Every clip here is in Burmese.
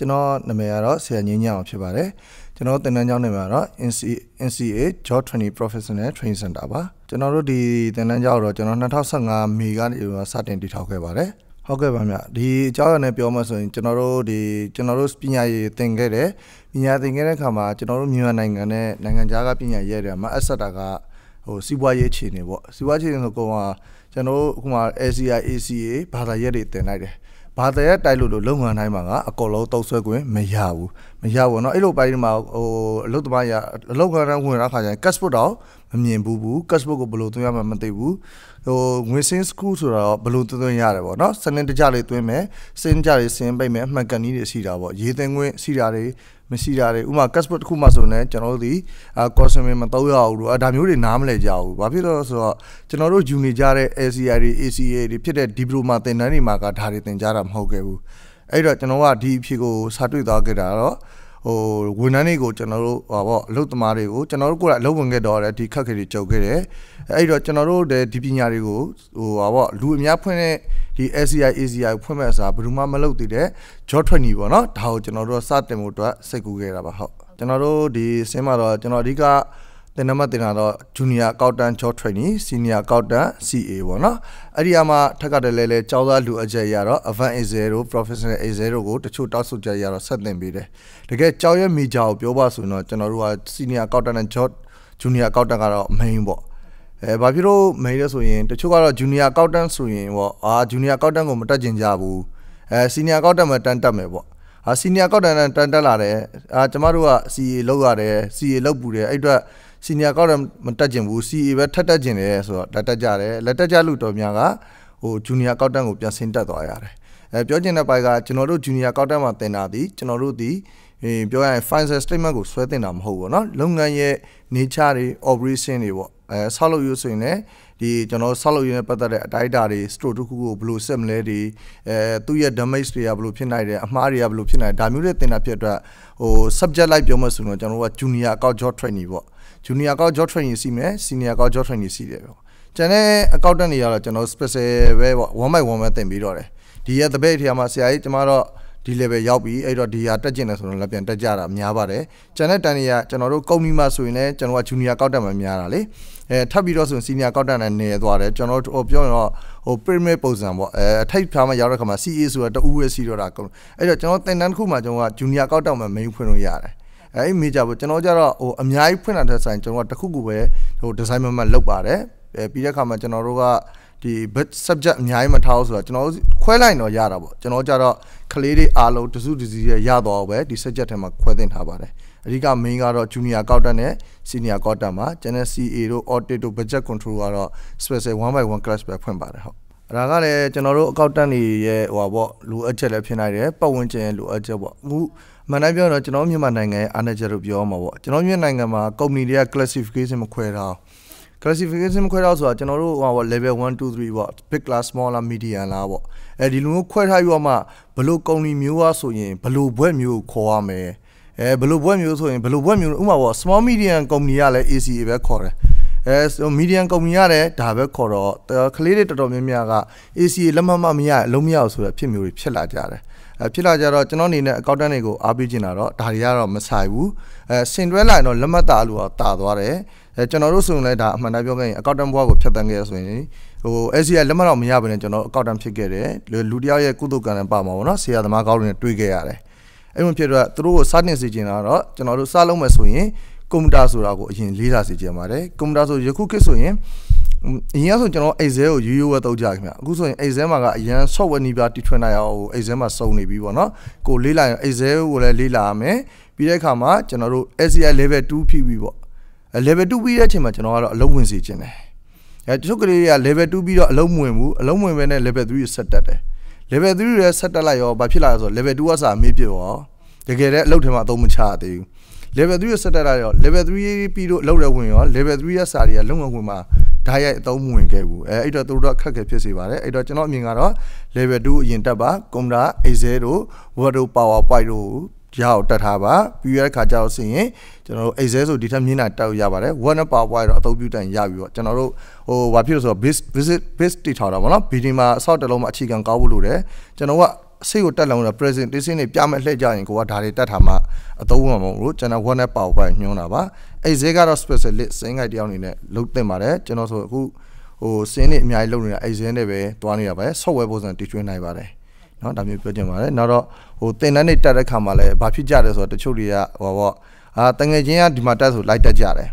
ကျွန်တော်နာမည်ကတော့ဆရာညင်းညအောင်ဖြစ်ပါတယ်ကျွန်တော်သင်တန်းကျောင်းနာမည်ကတော့ NCA Job Training Professional Training Center ပါကျွန်တော်တို့ဒီသင်တန်းကျောင်းတော့ကျွန်တော်2015မေကနေစတင်တည်ထောင်ခဲ့ပါတယ်ဟုတ်ကဲ့ပါဗျဒီအကြောင်းအရာနဲ့ပြောမှဆိုရင်ကျွန်တော်တို့ဒီကျွန်တော်တို့ပညာရေးသင်ခဲ့တယ်ပညာသင်ခဲ့တဲ့အခါမှာကျွန်တော်တို့မြန်မာနိုင်ငံနဲ့နိုင်ငံခြားကပညာရေးတွေမှာအဆက်တာကဟိုစီးပွားရေးအခြေအနေပေါ့စီးပွားရေးအခြေအနေဆိုကောကျွန်တော်တို့အခုမှ ACI ACA ဘာသာရပ်တွေတင်လိုက်တယ်ဘာတရက်တိုက်လို့လို့လုပ်ငန်းတိုင်းမှာကအကော်လုံးတုံးဆွဲခွင့်မရဘူးမရဘူးเนาะအဲ့လိုပိုင်းမှာဟိုအလုပ်သမားရအလုပ်ကတိုင်းဝင်တာခါကျရင် cashbook တော့မမြင်ဘူးဘူး cashbook ကိုဘယ်လိုသွင်းရမှမသိဘူးဟိုငွေစင်း school ဆိုတော့ဘယ်လိုသွင်းသွင်းရတယ်ပေါ့เนาะစနစ်တကျလေးသွင်းမယ်စင်းကြလေးစင်းပိတ်မယ်အမှန်ကန်ကြီးတွေရှိတာပေါ့ရေးသွင်းခွင့်ရှိတာတွေမရှိတာတွေဥမာ Casper တစ်ခုမှဆိုနေကျွန်တော်တို့ဒီအာ consumer မတော့ရအောင်လို့ဒါမျိုးတွေနားမလဲကြဘူးဘာဖြစ်လို့လဲဆိုတော့ကျွန်တော်တို့ယူနေကြတဲ့ ACI တွေ ACA တွေဖြစ်တဲ့ diploma သင်တန်းတွေမှာကဒါတွေသင်ကြတာမဟုတ်ခဲ့ဘူးအဲ့တော့ကျွန်တော်ကဒီအဖြစ်ကိုစာတွေ့သွားခဲ့တာတော့ဟိုဝန်ထမ်းတွေကိုကျွန်တော်တို့ဟောပေါ့အလုပ်သမားတွေကိုကျွန်တော်တို့ကိုယ်ကအလုပ်ဝင်ခဲ့တော့လည်းဒီခက်ခဲတွေကြုံခဲ့တယ်အဲ့တော့ကျွန်တော်တို့လည်းဒီပညာတွေကိုဟိုဟောပေါ့လူအများဖွင့်တဲ့ဒီ SCI ACI ဖွင့်မဲ့အစားဘယ်သူမှမလုပ်သေးတဲ့ job ထွက်နေပေါ့နော်ဒါကိုကျွန်တော်တို့စတင်ဖို့အတွက်စိတ်ကူးခဲ့တာပါဟုတ်ကျွန်တော်တို့ဒီဆင်းမှာတော့ကျွန်တော်အဓိကတင်နမတင်တာတော့ junior accountant job training senior accountant CA ပေါ့နော်အဲ့ဒီအမှာထက်ကတည်းလဲလဲကျောင်းသားလူအကျက်ရတော့ advanced excel တို့ professional excel တို့ကိုတချို့တောက်ဆုကြရတော့ဆက်သင်ပေးတယ်တကယ်ကျောင်းရဲ့ major ကိုပြောပါဆိုရင်တော့ကျွန်တော်တို့က senior accountant နဲ့ job junior accountant ကတော့ main ပေါ့အဲဘာဖြစ်လို့ main လဲဆိုရင်တချို့ကတော့ junior accountant ဆိုရင်ပေါ့အာ junior accountant ကိုမတက်ကျင်ကြဘူးအဲ senior accountant မှာတန်းတက်မယ်ပေါ့အာ senior accountant တန်းတက်လာတယ်အာကျမတို့က CA လောက်ရတယ် CA လောက်ပူတယ်အဲ့အတွက်စီနီယာကောက်တော့မတက်ကျင်ဘူး CA ပဲထပ်တက်ကျင်တယ်ဆိုတော့တက်တက်ကြတယ်လက်တက်ကြလူတော်များကဟိုဂျူနီယာကောက်တန်းကိုပြန်ဆင်းတက်သွားရတယ်အဲပြောချင်တဲ့ဘက်ကကျွန်တော်တို့ဂျူနီယာကောက်တန်းမှာတင်တာဒီကျွန်တော်တို့ဒီပြောရရင် financial statement ကိုဆွဲတင်တာမဟုတ်ဘူးเนาะလုပ်ငန်းရဲ့ nature တွေ operation တွေပေါ့အဲဆောက်လုပ်ရဆိုရင်လည်းဒီကျွန်တော်ဆောက်လုပ်ရနဲ့ပတ်သက်တဲ့အတိုင်းအတာတွေ stroke တစ်ခုကိုဘယ်လိုစစ်မလဲတွေအဲသူ့ရဲ့ damage တွေကဘယ်လိုဖြစ်နိုင်တယ်အမှားတွေကဘယ်လိုဖြစ်နိုင်တယ်ဒါမျိုးတွေတင်တာဖြစ်အတွက်ဟို subject လိုက်ပြောမှဆိုတော့ကျွန်တော်တို့က junior account job training ပေါ့ junior account job training ရှိမယ် senior account job training ရှိတယ်ပေါ့ကျန်တဲ့ accountant တွေကတော့ကျွန်တော် special ပဲပေါ့ one by one ပဲသင်ပြီးတော့တယ်ဒီရက်တပည့်ထီမှာဆရာကြီးကျမတော့ဒီ level ရောက်ပြီအဲ့တော့ဒီဟာတက်ကျင်တယ်ဆိုတော့လည်းပြန်တက်ကြတာများပါတယ်ကျန်တဲ့တန်တွေကကျွန်တော်တို့ကုမ္ပဏီမှာဆိုရင်လည်းကျွန်တော်က junior ကောက်တက်မှာများတာလေအဲထပ်ပြီးတော့ဆိုရင် senior ကောက်တက်နဲ့နေသွားတယ်ကျွန်တော်တို့ပြောရင်တော့ဟို pyramid ပုံစံပေါ့အဲအထိုက်ဖြားမှာရောက်တဲ့ခါမှာ CA ဆိုတာတူဦးပဲစီတော့တာကုန်အဲ့တော့ကျွန်တော်တင်တန်းတစ်ခုမှာကျွန်တော်က junior ကောက်တက်မှာ main ဖွင့်လို့ရတယ်အဲ့မေးကြဖို့ကျွန်တော်ကြတော့ဟိုအများကြီးဖွင့်တာတဲ့ဆိုင်ကျွန်တော်ကတခုခုပဲဟိုဒီဇိုင်းမမလုပ်ပါတယ်ပြီးတဲ့အခါမှာကျွန်တော်တို့ကဒီ subject အများကြီးမထားဘူးဆိုတော့ကျွန်တော်တို့ခွဲလိုက်တော့ရတာပေါ့ကျွန်တော်ကြတော့ကလေးတွေအားလုံးတစုတစည်းရရတော့ပဲဒီ subject ထဲမှာခွဲသင့်ထားပါတယ်အဓိက main ကတော့ junior accountant နဲ့ senior accountant မှာ general CA တို့ audit တို့ budget control ကတော့ special 1 by 1 class ပဲဖွင့်ပါတယ်ဟုတ်ဒါကလည်းကျွန်တော်တို့ accountant တွေရဲ့ဟိုပါပေါ့လိုအပ်ချက်လည်းဖြစ်နိုင်တယ်ပတ်ဝန်းကျင်လိုအပ်ချက်ပေါ့အခုမှန်တယ်ပြောတော့ကျွန်တော်မြန်မာနိုင်ငံရဲ့အားနည်းချက်လို့ပြောမှာပေါ့ကျွန်တော်မြန်မာနိုင်ငံမှာကုမ္ပဏီတွေက classification မခွဲထား classification ခွဲထားဆိုတာကျွန်တော်တို့ဟို level 1 2 3ပေါ့ big class small la medium လာပေါ့အဲဒီလိုမျိုးခွဲထားယူမှဘလို့ကုမ္ပဏီမျိုးอ่ะဆိုရင်ဘလို့ဘွဲ့မျိုးကိုခေါ်ရမယ်အဲဘလို့ဘွဲ့မျိုးဆိုရင်ဘလို့ဘွဲ့မျိုးဥမာပေါ့ small medium ကုမ္ပဏီကလည်း ACA ပဲခေါ်တယ်အဲ medium ကုမ္ပဏီကလည်းဒါပဲခေါ်တော့ကလေးတွေတော်တော်များများက ACA လက်မှတ်မမရအလုံးမရဆိုတော့ဖြစ်မျိုးတွေဖြစ်လာကြတယ်အဲဖြစ်လာကြတော့ကျွန်တော်အနေနဲ့ accountant တွေကိုအားပေးချင်တာတော့ဒါတွေကတော့မဆိုင်ဘူးအဲဆင်တွဲလိုက်တော့လက်မှတ်တာလို့တော့တာသွားတယ်အဲကျွန်တော်တို့ဆိုရင်လည်းဒါအမှန်တရားပြောခဲ့ရင် accountant ဘဝကိုဖြတ်သန်းခဲ့ရဆိုရင်ဟို SC ကလက်မှတ်တော့မရဘူးနဲ့ကျွန်တော် accountant ဖြစ်ခဲ့တယ်လူတယောက်ရဲ့ကုသကံနဲ့ပါမှာပေါ့နော်ဆရာသမားကောင်းတွေနဲ့တွေ့ခဲ့ရတယ်အဲ့လိုဖြစ်တော့သူတို့ကိုစတင်စီချင်တာတော့ကျွန်တော်တို့စလုံးမယ်ဆိုရင်ကွန်ပျူတာဆိုတာကိုအရင်လေးစားစီချင်ပါတယ်ကွန်ပျူတာဆိုယခုခေတ်ဆိုရင်အရင်ကဆိုကျွန်တော် Excel ကိုရိုးရိုးပဲတုပ်ကြခင်ဗျအခုဆိုရင် Excel မှာကအရင် software နီးပါးတီထွင်နိုင်အောင် Excel မှာစုံနေပြီပေါ့နော်ကိုလေးလာရင် Excel ကိုလည်းလေးလာရမယ်ပြီးတဲ့အခါမှာကျွန်တော်တို့ SCI level 2ဖြစ်ပြီပေါ့ level 2ပြီးတဲ့အချိန်မှာကျွန်တော်ကတော့အလုံးဝင်စီခြင်းတယ်အဲတချို့ကလေးတွေက level 2ပြီးတော့အလုံးဝင်ဘူးအလုံးဝင်ပဲနဲ့ level 3ကိုဆက်တက်တယ် level 3ရဲ့ဆက်တက်လိုက်ရောဘာဖြစ်လာလဲဆိုတော့ level 2ကစာမေးပြရောတကယ်တည်းအလုပ်ထဲမှာအသုံးမချသေးဘူး level 3ကိုဆက်တက်လာရော level 3ပြီးတော့အလုပ်တွေဝင်ရော level 3ရဲ့စာတွေကလုံးဝဝင်မှာဓာတ်ရိုက်အသုံးမဝင်ခဲ့ဘူးအဲအဲ့တော့သူတို့အခက်ခဲဖြစ်စေပါတယ်အဲ့တော့ကျွန်တော်အမြင်ကတော့ level 2အရင်တက်ပါကွန်ပျူတာ Excel တို့ Word တို့ PowerPoint တို့ရအောင်တက်ထားပါပြီးရတဲ့ခါကျတော့ဆိုရင်ကျွန်တော်တို့ Excel ဆိုဒီထက်မြင့်တာတက်ရပါတယ် Word နဲ့ PowerPoint တော့အသုံးပြုတန်ရပြီပေါ့ကျွန်တော်တို့ဟိုဘာဖြစ်လို့ဆိုတော့ base basic base တိထားတာပေါ့နော် BD မှာအဆောက်တလုံးမှာအခြေခံကောက်ဖို့လိုတယ်ကျွန်တော်ကအစိတ်ကိုတက်လောင်တာ presentation တွေပြမဲ့လှည့်ကြရင်ကိုကဒါတွေတက်ထားမှအသုံးမှာမဟုတ်ဘူးကျွန်တော် one net power point ညွှန်းတာပါအဲ့ဈေးကတော့ specialist စင်းငိုက်တယောက်အနေနဲ့လုတ်တင်ပါတယ်ကျွန်တော်ဆိုအခုဟိုစင်းတွေအများကြီးလုတ်နေတာအဲ့ဈေးနဲ့ပဲသွားနေရပါတယ် software ပုံစံတည်ကျွင်းနိုင်ပါတယ်เนาะဒါမျိုးပြောချင်ပါတယ်နောက်တော့ဟိုတင်တန်းတွေတက်တဲ့ခါမှာလည်းဘာဖြစ်ကြလဲဆိုတော့တချို့တွေကဟောပေါ့အာတငယ်ချင်းကဒီမှာတက်ဆိုလိုက်တက်ကြတယ်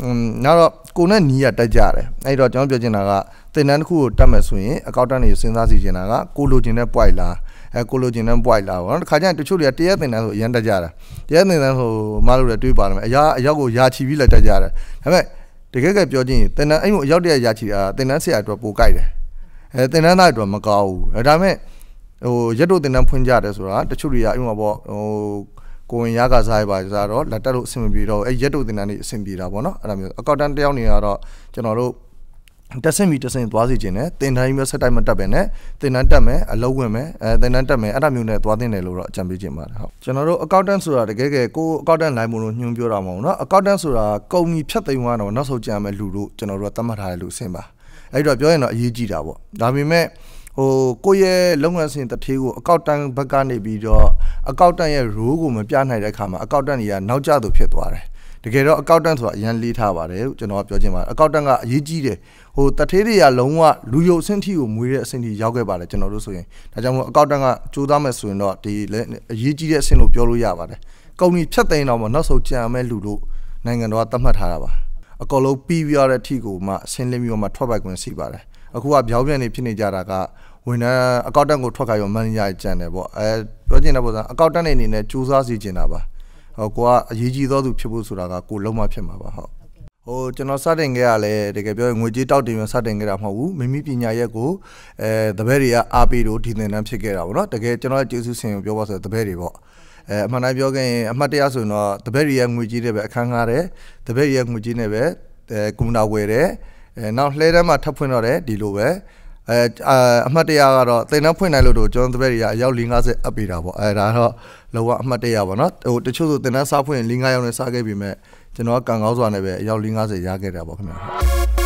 อืมနောက်တော့ကိုနဲ့နီးရတက်ကြတယ်အဲ့တော့ကျွန်တော်ပြောချင်တာကတင်တန်းတစ်ခုကိုတက်မယ်ဆိုရင်အကောက်တန်းတွေစဉ်းစားစီချင်တာကကိုလိုချင်တဲ့ point လားအဲကိုလိုဂျင်နဲ့ point လာပေါ့နော်တခါကျရင်တချို့တွေကတရက်သင်တန်းဆိုအရင်တက်ကြတာတရက်သင်တန်းဆိုမလို့လည်းတွေးပါမယ်အရာအရောက်ကိုယာချီပြီးလည်းတက်ကြတယ်ဒါပေမဲ့တကယ်ကပြောချင်းသင်တန်းအဲ့လိုအရောက်တရက်ယာချီတာသင်တန်းဆရာအတွက်ပိုကြိုက်တယ်အဲသင်တန်းသားအတွက်မကောင်းဘူးဒါပေမဲ့ဟိုရက်တို့သင်တန်းဖွင့်ကြတယ်ဆိုတာတချို့တွေကအဲ့လိုပေါ့ဟိုကိုဝင်ရကစားရပါစားတော့လက်တက်လို့အဆင်မပြေတော့အဲရက်တို့သင်တန်းတွေအဆင်ပြေတာပေါ့နော်အဲ့ဒါမျိုးအကောက်တန်းတယောက်နေရတော့ကျွန်တော်တို့တက်ဆင့်ပြီးတက်ဆင့်သွားစီခြင်းနဲ့တင်တိုင်းမျိုးဆက်တိုက်မတက်ပဲနဲ့တင်တန်းတက်မယ်အလုံးဝင်မယ်အဲတင်တန်းတက်မယ်အဲ့ဒါမျိုးနဲ့သွားတင်တယ်လို့တော့အကြံပေးခြင်းပါတယ်ဟုတ်ကျွန်တော်တို့ accountant ဆိုတာတကယ်ကကို accountant line မို့လို့ညွှန်ပြောတာမဟုတ်နော် accountant ဆိုတာကုမ္ပဏီဖြတ်သိမ်းသွားတော့နောက်ဆုံးကြံမဲ့လူတို့ကျွန်တော်တို့ကသတ်မှတ်ထားတဲ့လူအဆင့်ပါအဲ့တော့ပြောရင်တော့အရေးကြီးတာပေါ့ဒါပေမဲ့ဟိုကိုယ့်ရဲ့လုပ်ငန်းစဉ်တထေးကိုအကောက်တန်းဘက်ကနေပြီးတော့အကောက်တန်းရဲ့ role ကိုမပြနိုင်တဲ့အခါမှာအကောက်တန်းတွေကနောက်ကျသူဖြစ်သွားတယ်။တကယ်တော့ accountant ဆိုတာအရန်လေးထားပါတယ်ကျွန်တော်ကပြောချင်ပါတယ် accountant ကအရေးကြီးတယ်ဟိုတထေးတွေကလုံးဝလူယုံအဆင့်ထိကိုမွေးတဲ့အဆင့်ထိရောက်ခဲ့ပါတယ်ကျွန်တော်တို့ဆိုရင်ဒါကြောင့်မို့ accountant ကစူးစမ်းမယ်ဆိုရင်တော့ဒီလည်းအရေးကြီးတဲ့အဆင့်လို့ပြောလို့ရပါတယ်ကုမ္ပဏီဖြတ်သိမ်းတော့မှနောက်ဆုံးကြံမဲ့လူလို့နိုင်ငံတော်ကသတ်မှတ်ထားတာပါအကောလုံးပြီးပြရတဲ့အထိကိုမှဆင်းလင်းပြီးတော့မှထွက်ပိုက်ခွင့်ရှိပါတယ်အခုကပြောင်းပြန်နေဖြစ်နေကြတာကဝန်ထမ်းအကောက်တန့်ကိုထွက်ခါရောမန်နေဂျာကြံတယ်ပေါ့အဲပြောချင်တဲ့ပုံစံအကောက်တန့်နေအနေနဲ့စူးစမ်းစီချင်တာပါဟောကိုကအရေးကြီးသောသူဖြစ်ဖို့ဆိုတာကကိုလုံးမဖြစ်မှာပါဟုတ်ဟိုကျွန်တော်စတင်ခဲ့ရလဲတကယ်ပြောရင်ငွေကြေးတောက်တင်ရစတင်ခဲ့တာမဟုတ်ဘူးမိမိပညာရက်ကိုအဲတပည့်တွေကအားပေးလို့ဒီသင်တန်းဖြစ်ခဲ့တာပေါ့နော်တကယ်ကျွန်တော်ကျေးဇူးဆင်ပြောပါဆိုတပည့်တွေပေါ့အဲအမှန်တမ်းပြောခဲ့ရင်အမှတ်တရဆိုရင်တော့တပည့်တွေရဲ့ငွေကြေးတွေပဲအခန်းငှားတယ်တပည့်တွေရဲ့ငွေကြေးနဲ့ပဲအဲကွန်ပျူတာဝယ်တယ်အဲနောက်လှဲတန်းမှာထပ်ဖွင့်တော့တယ်ဒီလိုပဲအဲအမှတ်တရကတော့သင်တော့ဖွင့်လိုက်လို့တော့ကျွန်တော်တပည့်တွေကအယောက်50အပ်ပေးတာပေါ့အဲဒါတော့လောကအမှတ်တရပေါ့နော်ဟိုတချို့ဆိုသင်တော့စဖွင့်ရင်5ယောက်နဲ့စခဲ့ပြီမဲ့ကျွန်တော်ကကံကောင်းစွာနဲ့ပဲအယောက်50ရခဲ့တာပေါ့ခင်ဗျာ